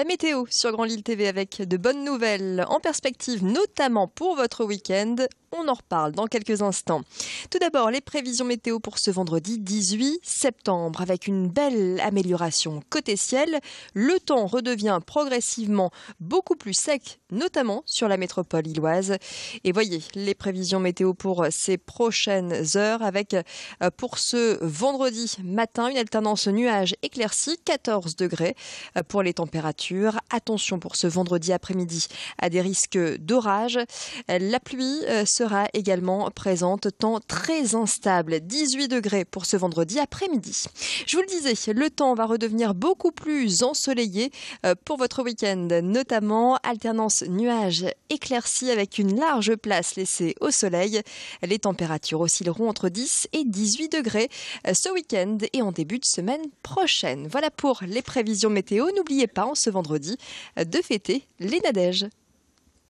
La météo sur Grand Lille TV avec de bonnes nouvelles en perspective, notamment pour votre week-end. On en reparle dans quelques instants. Tout d'abord, les prévisions météo pour ce vendredi 18 septembre avec une belle amélioration côté ciel. Le temps redevient progressivement beaucoup plus sec, notamment sur la métropole illoise. Et voyez les prévisions météo pour ces prochaines heures avec euh, pour ce vendredi matin une alternance nuage éclaircie, 14 degrés euh, pour les températures Attention pour ce vendredi après-midi à des risques d'orage. La pluie euh, sera également présente, temps très instable, 18 degrés pour ce vendredi après-midi. Je vous le disais, le temps va redevenir beaucoup plus ensoleillé euh, pour votre week-end, notamment alternance nuages éclaircie avec une large place laissée au soleil. Les températures oscilleront entre 10 et 18 degrés euh, ce week-end et en début de semaine prochaine. Voilà pour les prévisions météo. N'oubliez pas en ce vendredi euh, de fêter les Nadèges.